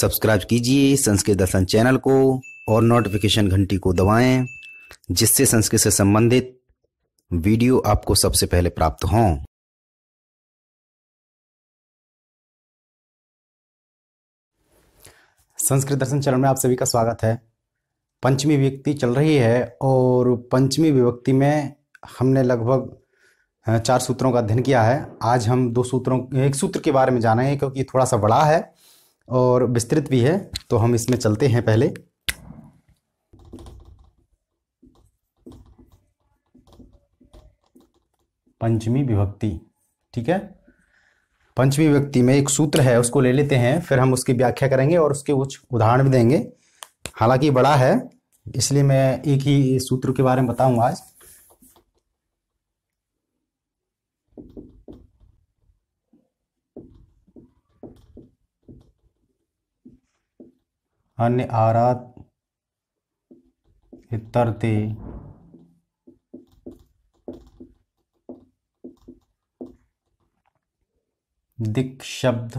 subscribe कीजिए संस्कृत दर्शन channel को और नोटिफिकेशन घंटी को दबाएं जिससे संस्कृत से संबंधित वीडियो आपको सबसे पहले प्राप्त हों संस्कृत दर्शन चैनल में आप सभी का स्वागत है पंचमी विभक्ति चल रही है और पंचमी विभक्ति में हमने लगभग चार सूत्रों का अध्ययन किया है आज हम दो सूत्रों एक सूत्र के बारे में जानेंगे क्योंकि थोड़ा सा बड़ा है और विस्तृत भी है तो हम इसमें चलते हैं पहले पंचमी विभक्ति ठीक है पंचमी विभक्ति में एक सूत्र है उसको ले लेते हैं फिर हम उसकी व्याख्या करेंगे और उसके कुछ उदाहरण भी देंगे हालांकि बड़ा है इसलिए मैं एक ही सूत्र के बारे में बताऊंगा आज अन्य आरात तरते दिक शब्द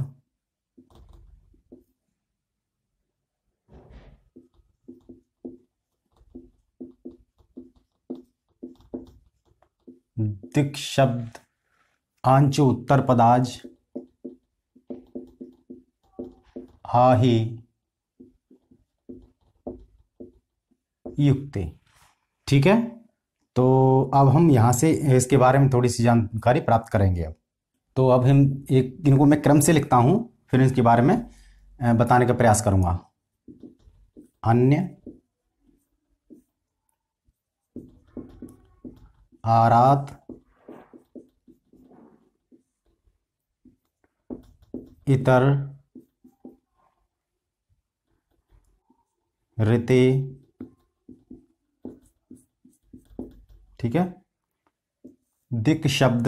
दिक शब्द आंच उत्तर पदाज आही युक्ति ठीक है तो अब हम यहाँ से इसके बारे में थोड़ी सी जानकारी प्राप्त करेंगे अब तो अब हम एक इनको मैं क्रम से लिखता हूँ फिर इसके बारे में बताने का प्रयास करूँगा अन्य आरात इतर रिति ठीक है दिक शब्द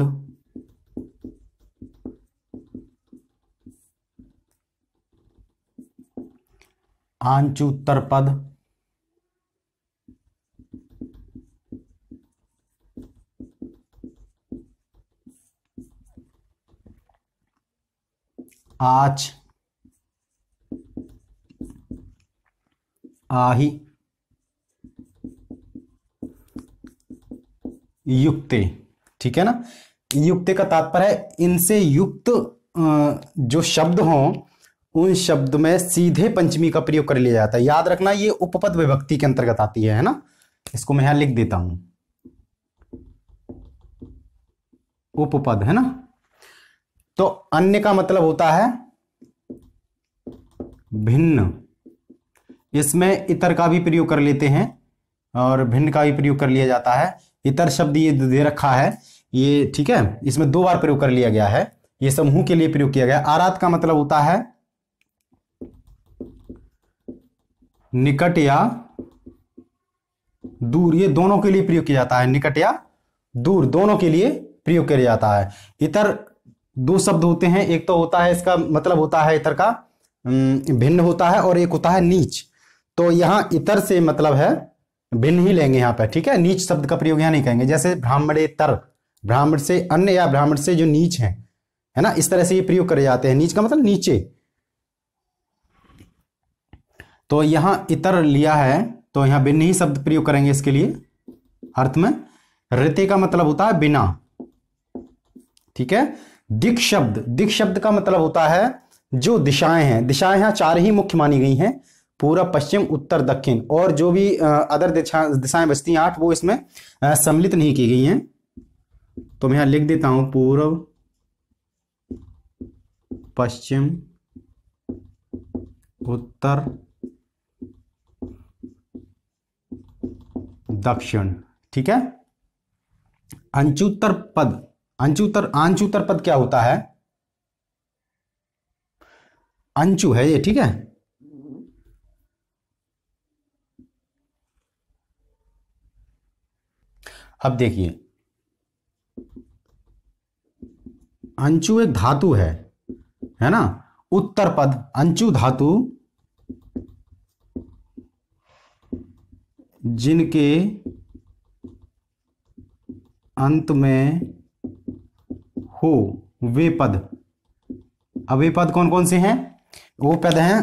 आंचूत्तर पद आच आही युक्ते ठीक है ना युक्ते का तात्पर्य है इनसे युक्त जो शब्द हो उन शब्द में सीधे पंचमी का प्रयोग कर लिया जाता है याद रखना ये उपपद विभक्ति के अंतर्गत आती है ना इसको मैं यहां लिख देता हूं उपपद है ना तो अन्य का मतलब होता है भिन्न इसमें इतर का भी प्रयोग कर लेते हैं और भिन्न का भी प्रयोग कर लिया जाता है इतर शब्द ये दे रखा है ये ठीक है इसमें दो बार प्रयोग कर लिया गया है ये समूह के लिए प्रयोग किया गया आरात का मतलब होता है निकट या दूर ये दोनों के लिए प्रयोग किया जाता है निकट या दूर दोनों के लिए प्रयोग किया जाता है इतर दो शब्द होते हैं एक तो होता है इसका मतलब होता है इतर का भिन्न होता है और एक होता है नीच तो यहां इतर से मतलब है भिन्न ही लेंगे यहाँ पर ठीक है नीच शब्द का प्रयोग यहाँ नहीं कहेंगे जैसे तर ब्राह्मण से अन्य या ब्राह्मण से जो नीच है है ना इस तरह से ये प्रयोग करे जाते हैं नीच का मतलब नीचे तो यहां इतर लिया है तो यहां भिन्न ही शब्द प्रयोग करेंगे इसके लिए अर्थ में रिते का मतलब होता है बिना ठीक है दिख शब्द दिख शब्द का मतलब होता है जो दिशाएं हैं दिशाएं यहां चार ही मुख्य मानी गई हैं पूरा पश्चिम उत्तर दक्षिण और जो भी अदर दिशा दिशाएं बचती हैं आठ वो इसमें सम्मिलित नहीं की गई हैं तो मैं यहां लिख देता हूं पूर्व पश्चिम उत्तर दक्षिण ठीक है अंचुत्तर पद अंचुतर आंचुतर पद क्या होता है अंचु है ये ठीक है अब देखिए अंचु एक धातु है है ना उत्तर पद अंचु धातु जिनके अंत में हो वे पद अब वे पद कौन कौन से हैं वो पद हैं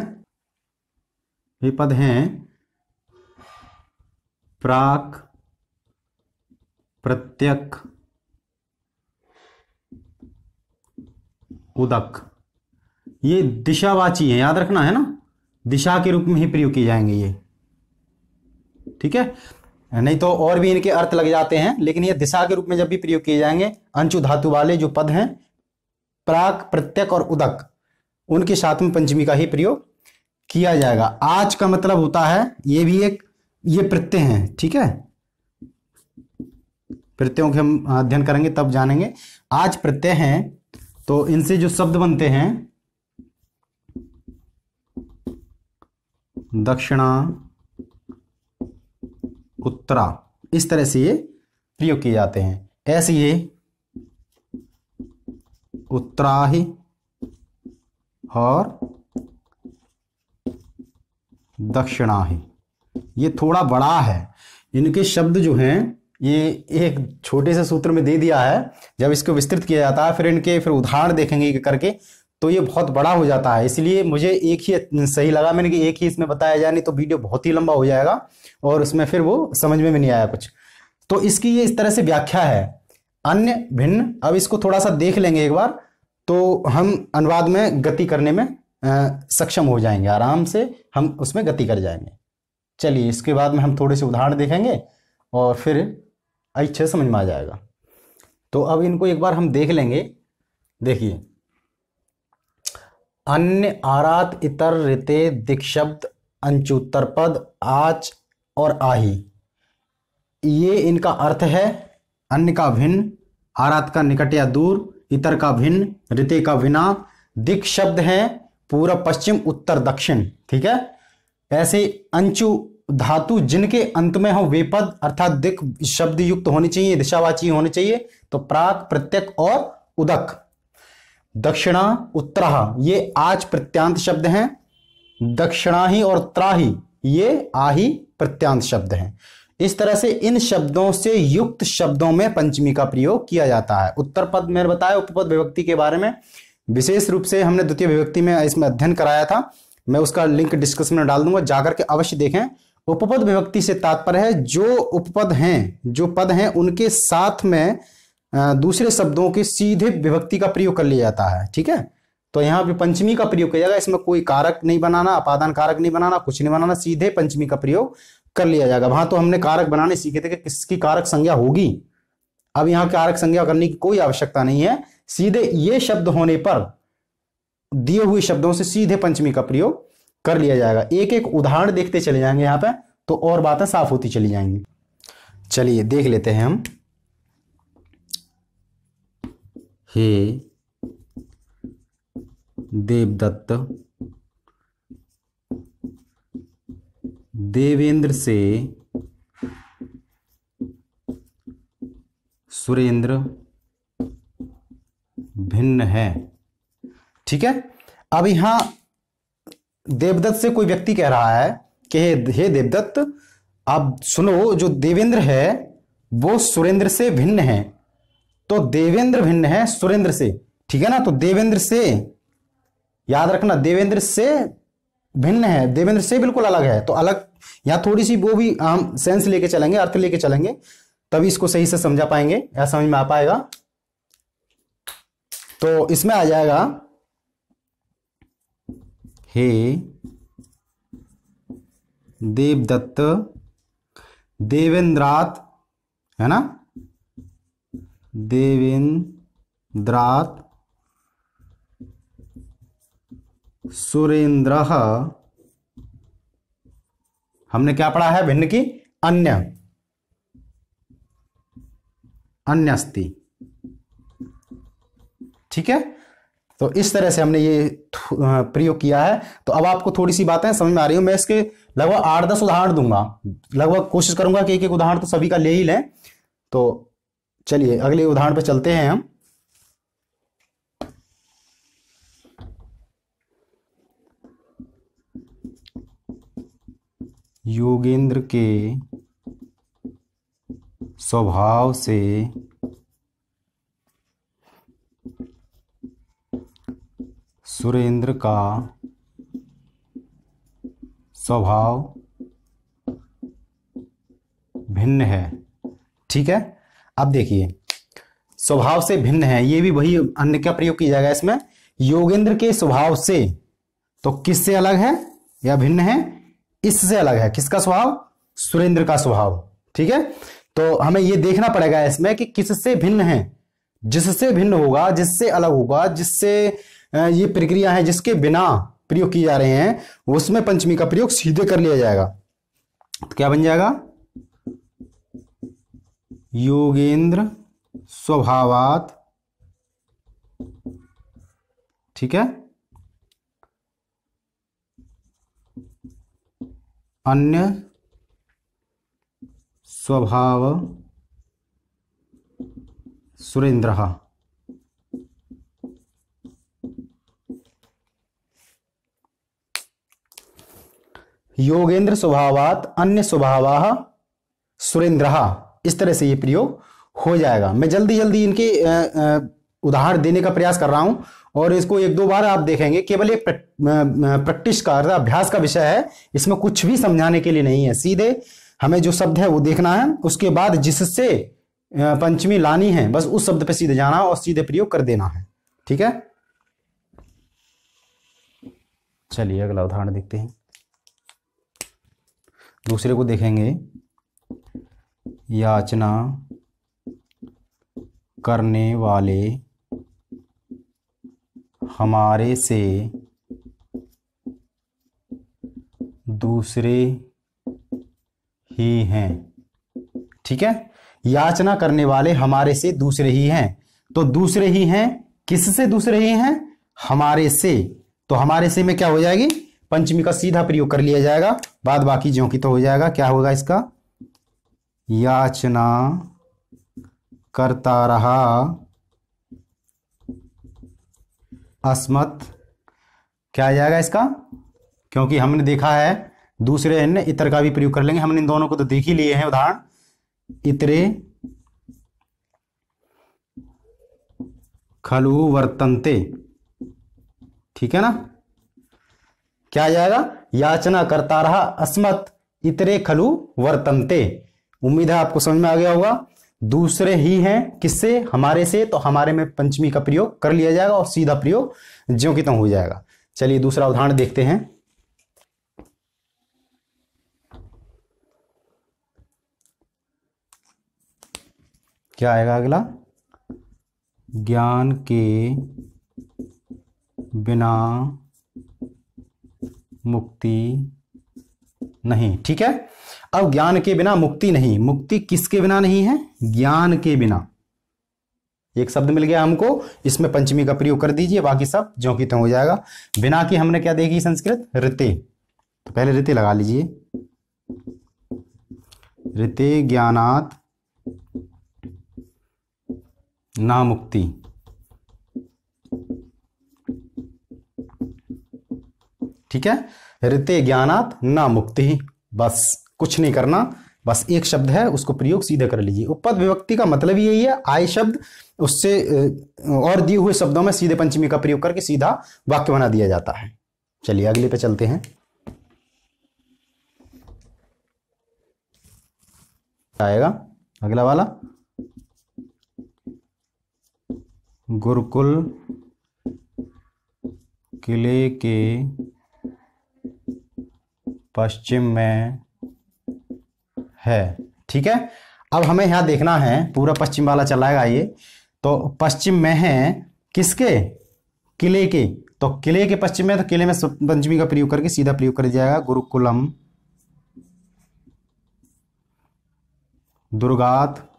वे पद हैं प्राक प्रत्यक उदक ये दिशावाची है याद रखना है ना दिशा के रूप में ही प्रयोग किए जाएंगे ये ठीक है नहीं तो और भी इनके अर्थ लग जाते हैं लेकिन ये दिशा के रूप में जब भी प्रयोग किए जाएंगे अंशु धातु वाले जो पद हैं प्राक प्रत्यक और उदक उनके साथ में पंचमी का ही प्रयोग किया जाएगा आज का मतलब होता है ये भी एक ये प्रत्यय है ठीक है प्रत्ययों के हम अध्ययन करेंगे तब जानेंगे आज प्रत्यय हैं तो इनसे जो शब्द बनते हैं दक्षिणा उत्तरा इस तरह से ये प्रयोग किए जाते हैं ऐसे ये उत्तराही और दक्षिणाही ये थोड़ा बड़ा है इनके शब्द जो हैं ये एक छोटे से सूत्र में दे दिया है जब इसको विस्तृत किया जाता है फिर इनके फिर उदाहरण देखेंगे करके तो ये बहुत बड़ा हो जाता है इसलिए मुझे एक ही सही लगा मैंने कि एक ही इसमें बताया जाए नहीं तो वीडियो बहुत ही लंबा हो जाएगा और उसमें फिर वो समझ में भी नहीं आया कुछ तो इसकी ये इस तरह से व्याख्या है अन्य भिन्न अब इसको थोड़ा सा देख लेंगे एक बार तो हम अनुवाद में गति करने में आ, सक्षम हो जाएंगे आराम से हम उसमें गति कर जाएंगे चलिए इसके बाद में हम थोड़े से उदाहरण देखेंगे और फिर अच्छे समझ में आ जाएगा तो अब इनको एक बार हम देख लेंगे देखिए अन्य आरात इतर रिते दिक्शब्द अंचुतर पद आच और आही ये इनका अर्थ है अन्य का भिन्न आरात का निकट या दूर इतर का भिन्न रिते का बिना दिक्षब्द है पूरा पश्चिम उत्तर दक्षिण ठीक है ऐसे अंचु धातु जिनके अंत में हो वे पद अर्थात दिक शब्द युक्त होने चाहिए दिशावाची होने चाहिए तो प्राक प्रत्यक और उदक दक्षिणा उत्तरा ये आज प्रत्यांत शब्द हैं दक्षिणाही और त्राही ये आही प्रत्यांत शब्द हैं इस तरह से इन शब्दों से युक्त शब्दों में पंचमी का प्रयोग किया जाता है उत्तर पद मैंने बताया उपपद विभक्ति के बारे में विशेष रूप से हमने द्वितीय विभक्ति में इसमें अध्ययन कराया था मैं उसका लिंक डिस्क्रिप्शन में डाल दूंगा जाकर के अवश्य देखें उपपद विभक्ति से तात्पर्य है जो उपपद हैं जो पद हैं उनके साथ में दूसरे शब्दों के सीधे विभक्ति का प्रयोग कर लिया जाता है ठीक है तो यहाँ पे पंचमी का प्रयोग किया जाएगा इसमें कोई कारक नहीं बनाना अपादान कारक नहीं बनाना कुछ नहीं बनाना सीधे पंचमी का प्रयोग कर लिया जाएगा वहां तो हमने कारक बनाने सीखे थे कि किसकी कारक संज्ञा होगी अब यहाँ कारक संज्ञा करने की कोई आवश्यकता नहीं है सीधे ये शब्द होने पर दिए हुए शब्दों से सीधे पंचमी का प्रयोग कर लिया जाएगा एक एक उदाहरण देखते चले जाएंगे यहाँ पे तो और बातें साफ होती चली जाएंगी चलिए देख लेते हैं हम हे देवदत्त देवेंद्र से सुरेंद्र भिन्न है ठीक है अब यहां देवदत्त से कोई व्यक्ति कह रहा है कि हे देवदत्त आप सुनो जो देवेंद्र है वो सुरेंद्र से भिन्न है तो देवेंद्र भिन्न है सुरेंद्र से ठीक है ना तो देवेंद्र से याद रखना देवेंद्र से भिन्न है देवेंद्र से बिल्कुल अलग है तो अलग या थोड़ी सी वो भी हम सेंस लेके चलेंगे अर्थ लेके चलेंगे तभी इसको सही से समझा पाएंगे या समझ में आ पाएगा तो इसमें आ जाएगा हे देवदत्त देवेंद्रात है ना देवेंद्रात सुरेंद्र हमने क्या पढ़ा है भिन्न की अन्य अन्यस्ति ठीक है तो इस तरह से हमने ये प्रयोग किया है तो अब आपको थोड़ी सी बातें समझ में आ रही हूँ मैं इसके लगभग आठ दस उदाहरण दूंगा लगभग कोशिश करूंगा कि एक एक उदाहरण तो सभी का ले ही लें तो चलिए अगले उदाहरण पर चलते हैं हम योगेंद्र के स्वभाव से सुरेंद्र का स्वभाव भिन्न है ठीक है अब देखिए स्वभाव से भिन्न है ये भी वही अन्य का प्रयोग किया जाएगा इसमें योगेंद्र के स्वभाव से तो किससे अलग है या भिन्न है इससे अलग है किसका स्वभाव सुरेंद्र का स्वभाव ठीक है तो हमें यह देखना पड़ेगा इसमें कि किससे भिन्न है जिससे भिन्न होगा जिससे अलग होगा जिससे ये प्रक्रिया है जिसके बिना प्रयोग किए जा रहे हैं उसमें पंचमी का प्रयोग सीधे कर लिया जाएगा तो क्या बन जाएगा योगेंद्र स्वभावात ठीक है अन्य स्वभाव सुरेंद्र योगेंद्र स्वभावात अन्य स्वभाव सुरेंद्र इस तरह से ये प्रयोग हो जाएगा मैं जल्दी जल्दी इनके उदाहरण देने का प्रयास कर रहा हूं और इसको एक दो बार आप देखेंगे केवल ये प्रैक्टिस का अर्थात अभ्यास का विषय है इसमें कुछ भी समझाने के लिए नहीं है सीधे हमें जो शब्द है वो देखना है उसके बाद जिससे पंचमी लानी है बस उस शब्द पर सीधे जाना और सीधे प्रयोग कर देना है ठीक है चलिए अगला उदाहरण देखते हैं दूसरे को देखेंगे याचना करने वाले हमारे से दूसरे ही हैं ठीक है याचना करने वाले हमारे से दूसरे ही हैं तो दूसरे ही हैं किससे दूसरे ही हैं हमारे से तो हमारे से में क्या हो जाएगी पंचमी का सीधा प्रयोग कर लिया जाएगा बाद बाकी ज्यों की तो हो जाएगा क्या होगा इसका याचना करता रहा अस्मत क्या आ जाएगा इसका क्योंकि हमने देखा है दूसरे अन्य इतर का भी प्रयोग कर लेंगे हमने इन दोनों को तो देख ही लिए हैं उदाहरण इतरे खलु वर्तनते ठीक है ना क्या आ जाएगा याचना करता रहा अस्मत इतरे खलु वर्तनते उम्मीद है आपको समझ में आ गया होगा दूसरे ही हैं किससे हमारे से तो हमारे में पंचमी का प्रयोग कर लिया जाएगा और सीधा प्रयोग ज्यो की हो जाएगा चलिए दूसरा उदाहरण देखते हैं क्या आएगा अगला ज्ञान के बिना मुक्ति नहीं ठीक है अब ज्ञान के बिना मुक्ति नहीं मुक्ति किसके बिना नहीं है ज्ञान के बिना एक शब्द मिल गया हमको इसमें पंचमी का प्रयोग कर दीजिए बाकी सब जो कि त्यों हो जाएगा बिना की हमने क्या देखी संस्कृत रिते तो पहले रिते लगा लीजिए रिते ज्ञानात ना मुक्ति ठीक है रिते ज्ञानात ना मुक्ति बस कुछ नहीं करना बस एक शब्द है उसको प्रयोग सीधे कर लीजिए उपपद विभक्ति का मतलब यही है आय शब्द उससे और दिए हुए शब्दों में सीधे पंचमी का प्रयोग करके सीधा वाक्य बना दिया जाता है चलिए अगले पे चलते हैं आएगा अगला वाला गुरुकुल किले के पश्चिम में है ठीक है अब हमें यहां देखना है पूरा पश्चिम वाला चलाएगा ये तो पश्चिम में है किसके किले के तो किले के पश्चिम में तो किले में पंचमी का प्रयोग करके सीधा प्रयोग कर दिया जाएगा गुरुकुलम दुर्गात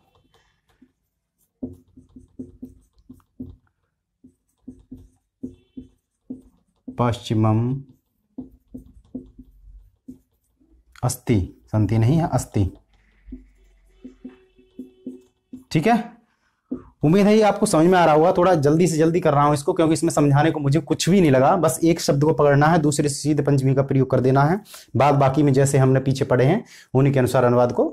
पश्चिमम अस्थि संति नहीं है अस्थि ठीक है उम्मीद है ये आपको समझ में आ रहा होगा थोड़ा जल्दी से जल्दी कर रहा हूँ इसको क्योंकि इसमें समझाने को मुझे कुछ भी नहीं लगा बस एक शब्द को पकड़ना है दूसरे सीध सीधे पंचमी का प्रयोग कर देना है बाद बाकी में जैसे हमने पीछे पढ़े हैं उन्हीं के अनुसार अनुवाद को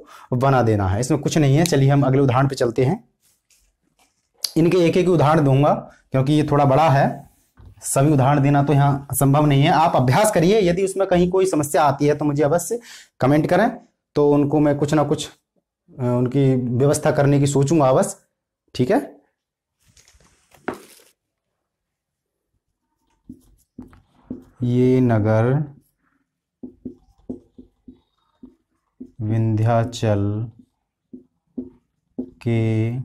बना देना है इसमें कुछ नहीं है चलिए हम अगले उदाहरण पर चलते हैं इनके एक एक उदाहरण दूंगा क्योंकि ये थोड़ा बड़ा है सभी उदाहरण देना तो यहाँ संभव नहीं है आप अभ्यास करिए यदि उसमें कहीं कोई समस्या आती है तो मुझे अवश्य कमेंट करें तो उनको मैं कुछ ना कुछ उनकी व्यवस्था करने की सोचूंगा अवश्य ठीक है ये नगर विंध्याचल के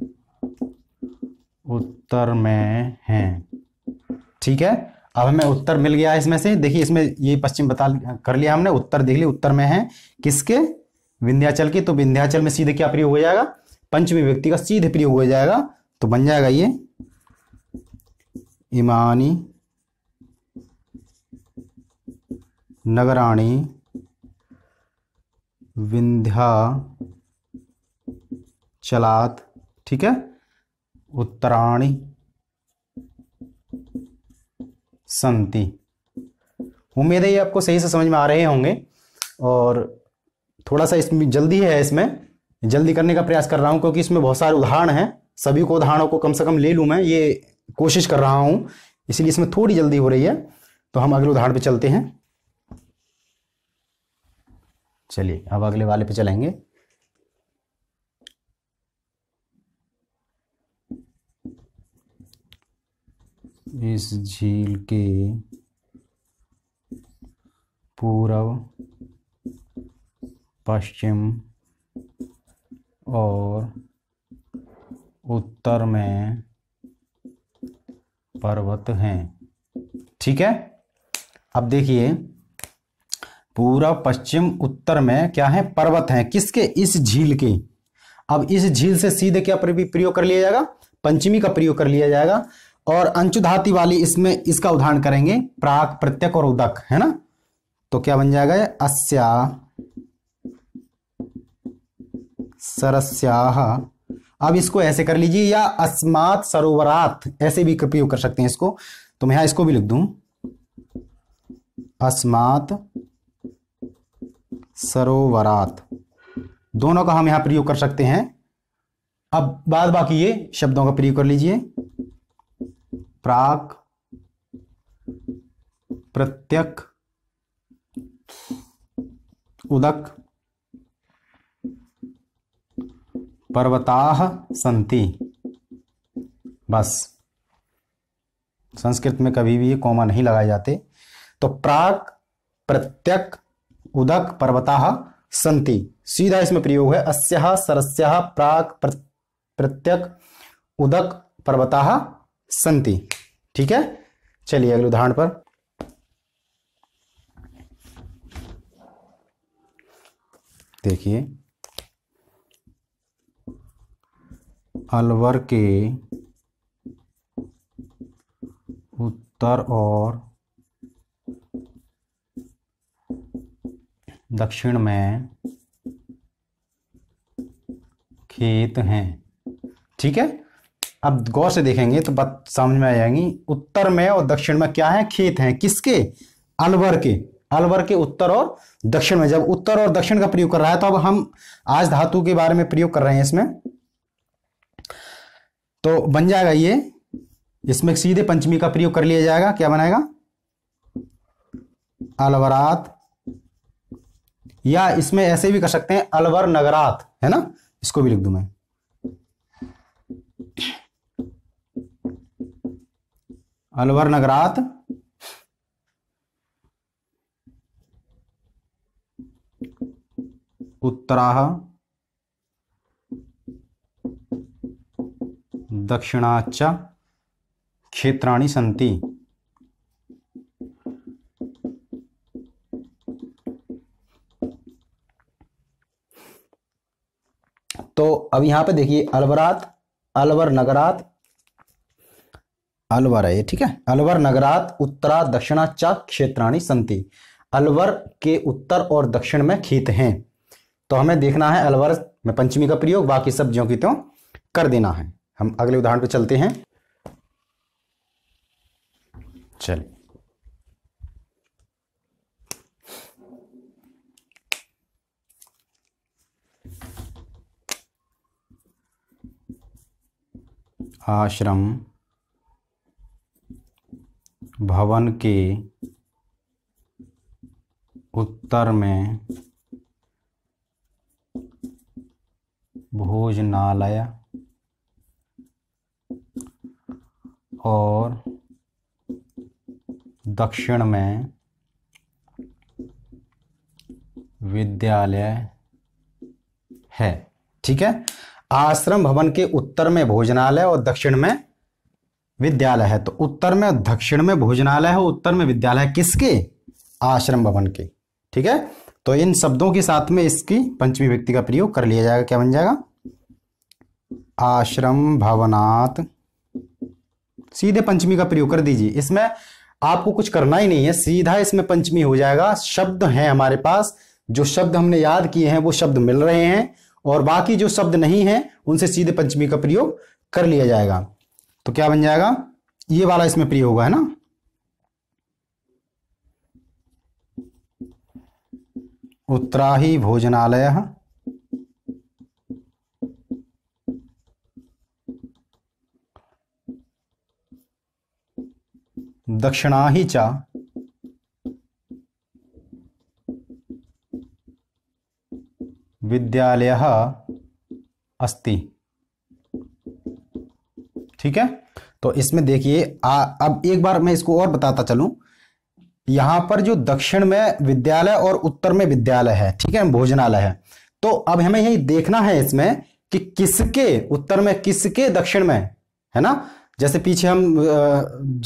उत्तर में हैं ठीक है अब हमें उत्तर मिल गया इसमें से देखिए इसमें ये पश्चिम बता कर लिया हमने उत्तर देख लिया उत्तर में है किसके विंध्याचल की तो विंध्याचल में सीधे क्या प्रयोग हो जाएगा पंचमी व्यक्ति का सीधे प्रयोग हो जाएगा तो बन जाएगा ये इमानी नगराणी विंध्या चलात ठीक है उत्तराणी संति उम्मीद है ये आपको सही से समझ में आ रहे होंगे और थोड़ा सा इसमें जल्दी है इसमें जल्दी करने का प्रयास कर रहा हूँ क्योंकि इसमें बहुत सारे उदाहरण हैं सभी को उदाहरणों को कम से कम ले लूँ मैं ये कोशिश कर रहा हूँ इसलिए इसमें थोड़ी जल्दी हो रही है तो हम अगले उदाहरण पे चलते हैं चलिए अब अगले वाले पे चलेंगे इस झील के पूर्व पश्चिम और उत्तर में पर्वत हैं ठीक है अब देखिए पूर्व पश्चिम उत्तर में क्या है पर्वत हैं किसके इस झील के अब इस झील से सीधे क्या प्रयोग कर लिया जाएगा पंचमी का प्रयोग कर लिया जाएगा और अंचुधाती वाली इसमें इसका उदाहरण करेंगे प्राक प्रत्यक और उदक है ना तो क्या बन जाएगा अस्या सरस्या अब इसको ऐसे कर लीजिए या अस्मात सरोवरात ऐसे भी प्रयोग कर सकते हैं इसको तो मैं यहां इसको भी लिख दू अस्मात सरोवरात दोनों का हम यहां प्रयोग कर सकते हैं अब बाद बाकी ये शब्दों का प्रयोग कर लीजिए प्राक प्रत्यक उदक पर्वता संति बस संस्कृत में कभी भी ये कोमा नहीं लगाए जाते तो प्राक प्रत्यक उदक पर्वता संति सीधा इसमें प्रयोग है अस्या सरस्या प्राक प्रत्यक उदक पर्वता संति ठीक है चलिए अगले उदाहरण पर देखिए अलवर के उत्तर और दक्षिण में खेत हैं ठीक है अब गौर से देखेंगे तो बात समझ में आ जाएंगी उत्तर में और दक्षिण में क्या है खेत हैं किसके अलवर के अलवर के उत्तर और दक्षिण में जब उत्तर और दक्षिण का प्रयोग कर रहा है तो अब हम आज धातु के बारे में प्रयोग कर रहे हैं इसमें तो बन जाएगा ये इसमें सीधे पंचमी का प्रयोग कर लिया जाएगा क्या बनाएगा अलवरात या इसमें ऐसे भी कर सकते हैं अलवर नगरात है ना इसको भी लिख दू मैं अलवर नगरात उत्तराह दक्षिणाच क्षेत्राणी सन्ति तो अब यहां पे देखिए अलवरात अलवर नगरात अलवर है ये ठीक है अलवर नगरात उत्तरा दक्षिणा च क्षेत्राणी संति अलवर के उत्तर और दक्षिण में खेत हैं तो हमें देखना है अलवर में पंचमी का प्रयोग बाकी सब्जियों की त्यों कर देना है हम अगले उदाहरण पे चलते हैं चलिए आश्रम भवन के उत्तर में भोजनालय और दक्षिण में विद्यालय है ठीक है आश्रम भवन के उत्तर में भोजनालय और दक्षिण में विद्यालय है तो उत्तर में दक्षिण में भोजनालय है उत्तर में विद्यालय किसके आश्रम भवन के ठीक है तो इन शब्दों के साथ में इसकी पंचमी व्यक्ति का प्रयोग कर लिया जाएगा क्या बन जाएगा आश्रम भवनात् सीधे पंचमी का प्रयोग कर दीजिए इसमें आपको कुछ करना ही नहीं है सीधा इसमें पंचमी हो जाएगा शब्द हैं हमारे पास जो शब्द हमने याद किए हैं वो शब्द मिल रहे हैं और बाकी जो शब्द नहीं है उनसे सीधे पंचमी का प्रयोग कर लिया जाएगा तो क्या बन जाएगा ये वाला इसमें प्रिय होगा है ना उत्तराही भोजनालय दक्षिणाही च विद्यालय अस्ति ठीक है तो इसमें देखिए अब एक बार मैं इसको और बताता चलूं यहां पर जो दक्षिण में विद्यालय और उत्तर में विद्यालय है ठीक है भोजनालय है तो अब हमें यही देखना है इसमें कि किसके उत्तर में किसके दक्षिण में है ना जैसे पीछे हम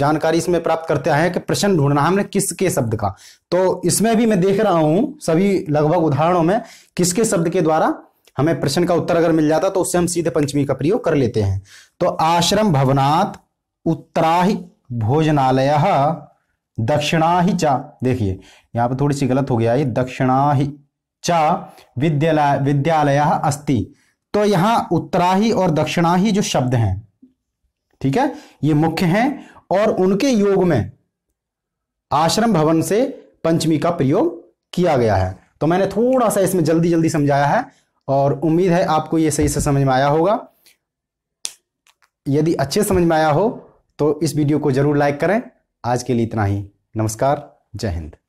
जानकारी इसमें प्राप्त करते आए हैं कि प्रश्न ढूंढना हमने किसके शब्द का तो इसमें भी मैं देख रहा हूं सभी लगभग उदाहरणों में किसके शब्द के द्वारा हमें प्रश्न का उत्तर अगर मिल जाता तो उससे हम सीधे पंचमी का प्रयोग कर लेते हैं तो आश्रम भवनात् उत्तराहि भोजनालय दक्षिणा ही चा देखिए यहाँ पर थोड़ी सी गलत हो गया ये दक्षिणा ही चा विद्यालय विद्यालय अस्थि तो यहाँ उत्तराही और दक्षिणाही जो शब्द हैं ठीक है ये मुख्य हैं और उनके योग में आश्रम भवन से पंचमी का प्रयोग किया गया है तो मैंने थोड़ा सा इसमें जल्दी जल्दी समझाया है और उम्मीद है आपको ये सही से समझ में आया होगा यदि अच्छे समझ में आया हो तो इस वीडियो को ज़रूर लाइक करें आज के लिए इतना ही नमस्कार जय हिंद